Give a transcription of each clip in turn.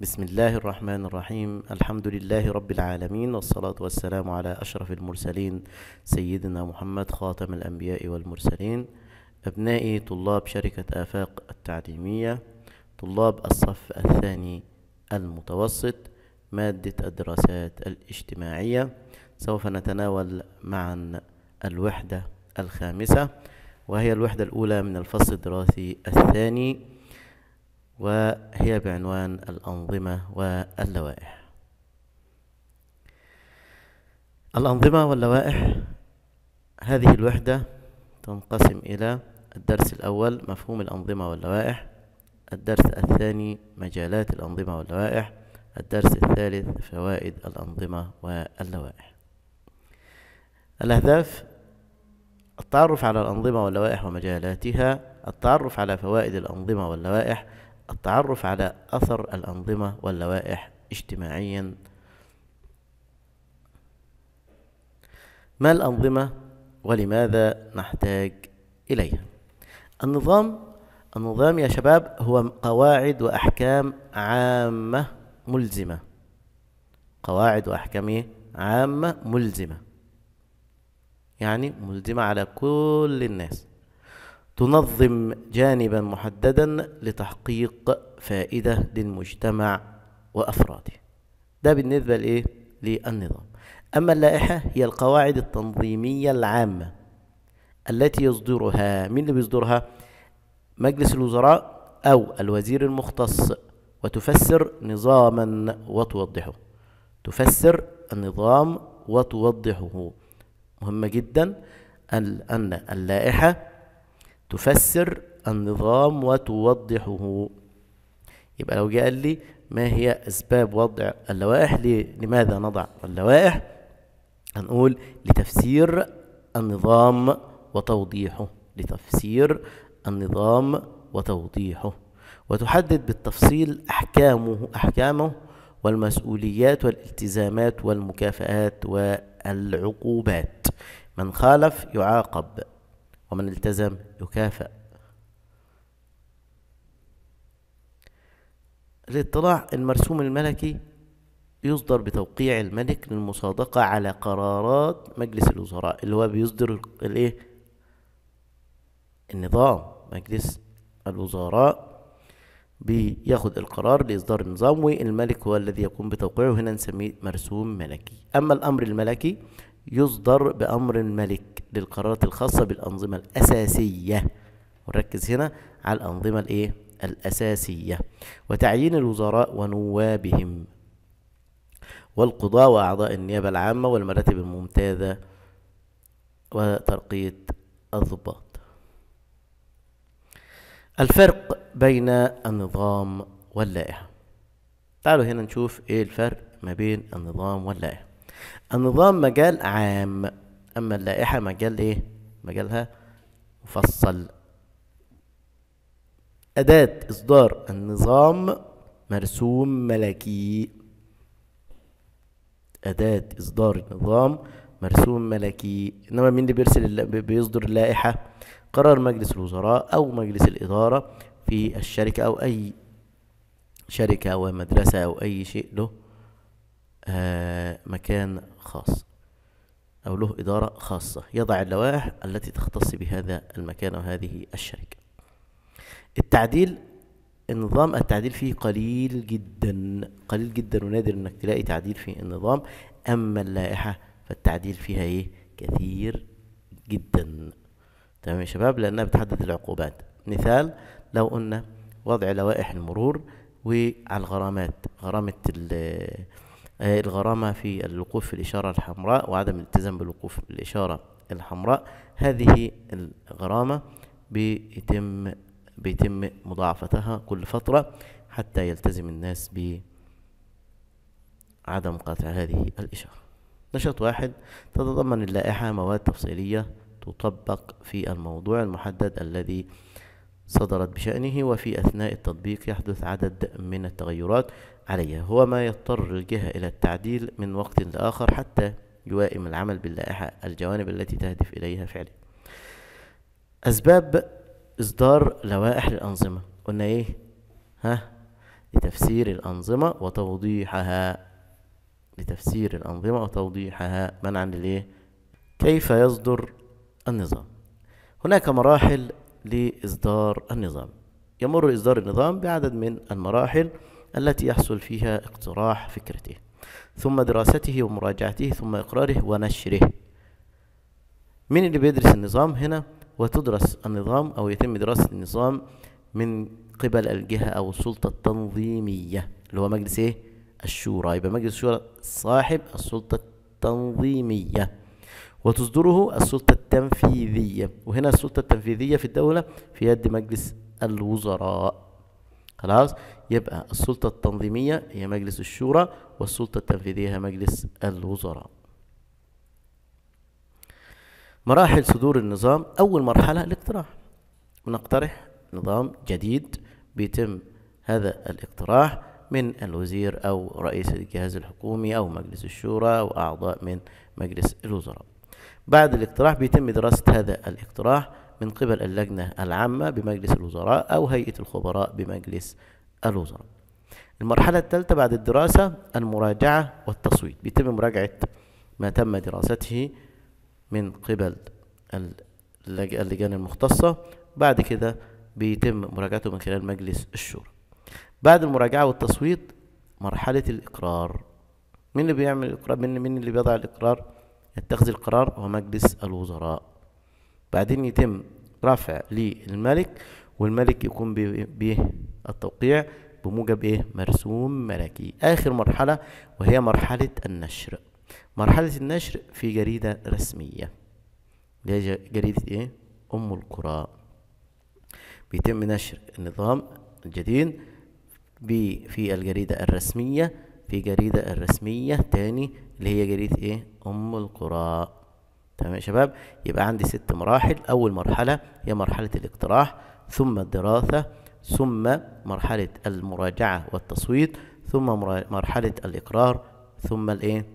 بسم الله الرحمن الرحيم الحمد لله رب العالمين والصلاة والسلام على أشرف المرسلين سيدنا محمد خاتم الأنبياء والمرسلين أبنائي طلاب شركة آفاق التعليمية طلاب الصف الثاني المتوسط مادة الدراسات الاجتماعية سوف نتناول معا الوحدة الخامسة وهي الوحدة الأولى من الفصل الدراسي الثاني وهي بعنوان الأنظمة واللوائح الأنظمة واللوائح هذه الوحدة تنقسم إلى الدرس الأول مفهوم الأنظمة واللوائح الدرس الثاني مجالات الأنظمة واللوائح الدرس الثالث فوائد الأنظمة واللوائح الأهداف التعرف على الأنظمة واللوائح ومجالاتها التعرف على فوائد الأنظمة واللوائح التعرف على أثر الأنظمة واللوائح اجتماعيا ما الأنظمة ولماذا نحتاج إليها النظام النظام يا شباب هو قواعد وأحكام عامة ملزمة قواعد وأحكام إيه؟ عامة ملزمة يعني ملزمة على كل الناس تنظم جانبا محددا لتحقيق فائدة للمجتمع وأفراده ده بالنسبة لإيه؟ للنظام أما اللائحة هي القواعد التنظيمية العامة التي يصدرها مين اللي بيصدرها؟ مجلس الوزراء أو الوزير المختص وتفسر نظاما وتوضحه تفسر النظام وتوضحه مهمة جدا أن اللائحة تفسر النظام وتوضحه يبقى لو جه قال لي ما هي أسباب وضع اللوائح لماذا نضع اللوائح هنقول لتفسير النظام وتوضيحه لتفسير النظام وتوضيحه وتحدد بالتفصيل أحكامه أحكامه والمسؤوليات والالتزامات والمكافآت والعقوبات من خالف يعاقب ومن التزم يكافأ الاطلاع المرسوم الملكي يصدر بتوقيع الملك للمصادقة على قرارات مجلس الوزراء اللي هو بيصدر الايه النظام مجلس الوزراء بياخد القرار لإصدار النظام والملك هو الذي يقوم بتوقيعه هنا نسميه مرسوم ملكي أما الأمر الملكي يصدر بأمر الملك للقرارات الخاصة بالأنظمة الأساسية ونركز هنا على الأنظمة الإيه؟ الأساسية وتعيين الوزراء ونوابهم والقضاة وأعضاء النيابة العامة والمراتب الممتازة وترقية الضباط الفرق بين النظام واللائحة تعالوا هنا نشوف ايه الفرق ما بين النظام واللائحة النظام مجال عام أما اللائحة مجال إيه؟ مجالها مفصل أداة إصدار النظام مرسوم ملكي أداة إصدار النظام مرسوم ملكي إنما مين اللي بيرسل بيصدر اللائحة؟ قرار مجلس الوزراء أو مجلس الإدارة في الشركة أو أي شركة أو مدرسة أو أي شيء له آه، مكان خاص أو له إدارة خاصة يضع اللوائح التي تختص بهذا المكان أو هذه الشركة التعديل النظام التعديل فيه قليل جدا قليل جدا ونادر انك تلاقي تعديل في النظام اما اللائحة فالتعديل فيها ايه كثير جدا تمام يا شباب لانها بتحدد العقوبات مثال لو قلنا وضع لوائح المرور وعلى الغرامات غرامة ال آه، الغرامة في الوقوف في الإشارة الحمراء وعدم الالتزام بالوقوف بالإشارة الحمراء هذه الغرامة بيتم بيتم مضاعفتها كل فترة حتى يلتزم الناس بعدم قطع هذه الإشارة نشاط واحد تتضمن اللائحة مواد تفصيلية تطبق في الموضوع المحدد الذي صدرت بشأنه وفي أثناء التطبيق يحدث عدد من التغيرات عليه هو ما يضطر الجهة إلى التعديل من وقت لآخر حتى يوائم العمل باللائحة الجوانب التي تهدف إليها فعلا أسباب إصدار لوائح للأنظمة قلنا إيه؟ ها؟ لتفسير الأنظمة وتوضيحها لتفسير الأنظمة وتوضيحها منعا للإيه؟ كيف يصدر النظام هناك مراحل لإصدار النظام يمر إصدار النظام بعدد من المراحل التي يحصل فيها اقتراح فكرته ثم دراسته ومراجعته ثم إقراره ونشره مين اللي بيدرس النظام هنا وتدرس النظام أو يتم دراسة النظام من قبل الجهة أو السلطة التنظيمية اللي هو مجلس إيه؟ الشورى يبقى مجلس الشورى صاحب السلطة التنظيمية وتصدره السلطة التنفيذية وهنا السلطة التنفيذية في الدولة في يد مجلس الوزراء خلاص يبقى السلطة التنظيمية هي مجلس الشورى والسلطة التنفيذية هي مجلس الوزراء مراحل صدور النظام أول مرحلة الاقتراح نقترح نظام جديد بيتم هذا الاقتراح من الوزير أو رئيس الجهاز الحكومي أو مجلس الشورى وأعضاء من مجلس الوزراء بعد الاقتراح بيتم دراسة هذا الاقتراح من قبل اللجنة العامة بمجلس الوزراء أو هيئة الخبراء بمجلس الوزراء المرحلة الثالثة بعد الدراسة المراجعة والتصويت بيتم مراجعة ما تم دراسته من قبل اللجان المختصة بعد كده بيتم مراجعته من خلال مجلس الشورى بعد المراجعة والتصويت مرحلة الإقرار مين اللي بيعمل الإقرار مين, اللي بيضع الإقرار يتخذ القرار هو مجلس الوزراء بعدين يتم رفع للملك والملك يقوم التوقيع بموجب ايه مرسوم ملكي اخر مرحله وهي مرحله النشر مرحله النشر في جريده رسميه جريده ايه ام القرى بيتم نشر النظام الجديد في الجريده الرسميه في جريدة الرسمية تاني اللي هي جريدة ايه ام القراء تمام يا شباب يبقى عندي ست مراحل اول مرحلة هي مرحلة الاقتراح ثم الدراسة ثم مرحلة المراجعة والتصويت ثم مرحلة الاقرار ثم الايه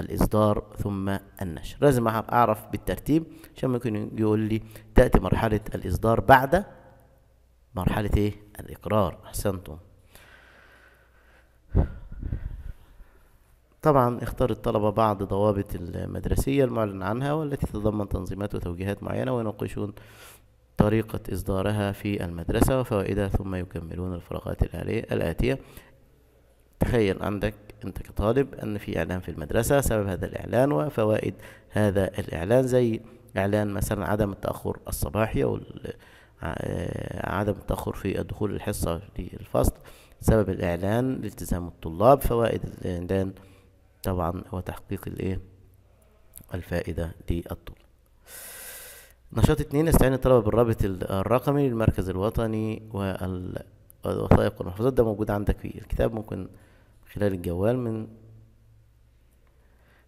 الاصدار ثم النشر لازم اعرف بالترتيب عشان ممكن يقول لي تاتي مرحله الاصدار بعد مرحله ايه الاقرار احسنتم طبعا اختار الطلبة بعض ضوابط المدرسية المعلن عنها والتي تتضمن تنظيمات وتوجيهات معينة ويناقشون طريقة إصدارها في المدرسة وفوائدها ثم يكملون الفراغات الآتية تخيل عندك أنت كطالب أن في إعلان في المدرسة سبب هذا الإعلان وفوائد هذا الإعلان زي إعلان مثلا عدم التأخر الصباحي أو آه، عدم التأخر في الدخول الحصة للفصل سبب الإعلان التزام الطلاب فوائد الإعلان طبعا هو تحقيق الايه الفائدة للطلاب نشاط اتنين استعين الطلبة بالرابط الرقمي للمركز الوطني والوثائق والمحفوظات ده موجود عندك في الكتاب ممكن خلال الجوال من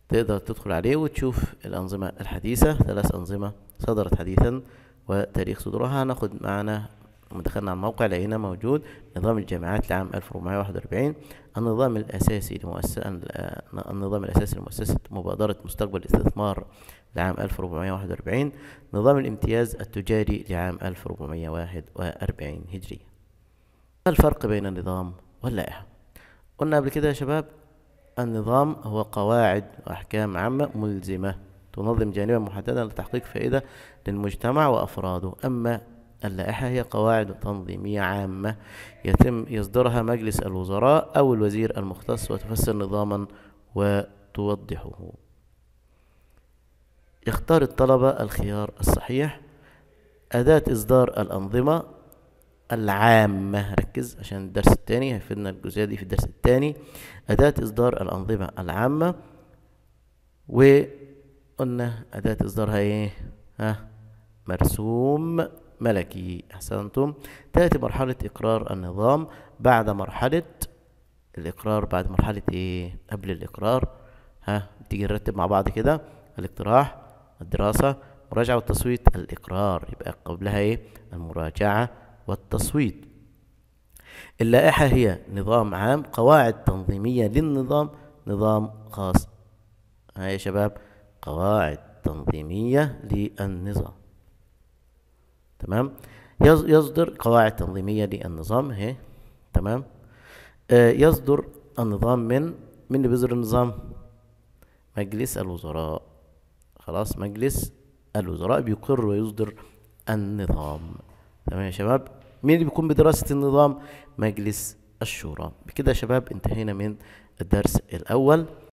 تقدر تدخل عليه وتشوف الأنظمة الحديثة ثلاث أنظمة صدرت حديثا وتاريخ صدورها هناخد معنا لما دخلنا على الموقع لقينا موجود نظام الجامعات لعام 1441 النظام الأساسي لمؤسسة النظام الأساسي لمؤسسة مبادرة مستقبل الاستثمار لعام 1441 نظام الامتياز التجاري لعام 1441 هجري ما الفرق بين النظام واللائحة؟ إيه؟ قلنا قبل كده يا شباب النظام هو قواعد وأحكام عامة ملزمة تنظم جانبا محددا لتحقيق فائدة للمجتمع وأفراده أما اللائحة هي قواعد تنظيمية عامة يتم إصدارها مجلس الوزراء أو الوزير المختص وتفسر نظاما وتوضحه يختار الطلبة الخيار الصحيح أداة إصدار الأنظمة العامة ركز عشان الدرس التاني هيفيدنا الجزئية دي في الدرس التاني أداة إصدار الأنظمة العامة وقلنا أداة إصدارها إيه؟ ها مرسوم ملكي أحسنتم تأتي مرحلة إقرار النظام بعد مرحلة الإقرار بعد مرحلة إيه قبل الإقرار ها تيجي نرتب مع بعض كده الاقتراح الدراسة مراجعة والتصويت الإقرار يبقى قبلها إيه المراجعة والتصويت اللائحة هي نظام عام قواعد تنظيمية للنظام نظام خاص هاي يا شباب قواعد تنظيمية للنظام تمام يصدر قواعد تنظيميه للنظام اهي تمام آه يصدر النظام من من اللي بيصدر النظام مجلس الوزراء خلاص مجلس الوزراء بيقر ويصدر النظام تمام يا شباب مين اللي بيقوم بدراسة النظام مجلس الشورى بكده يا شباب انتهينا من الدرس الأول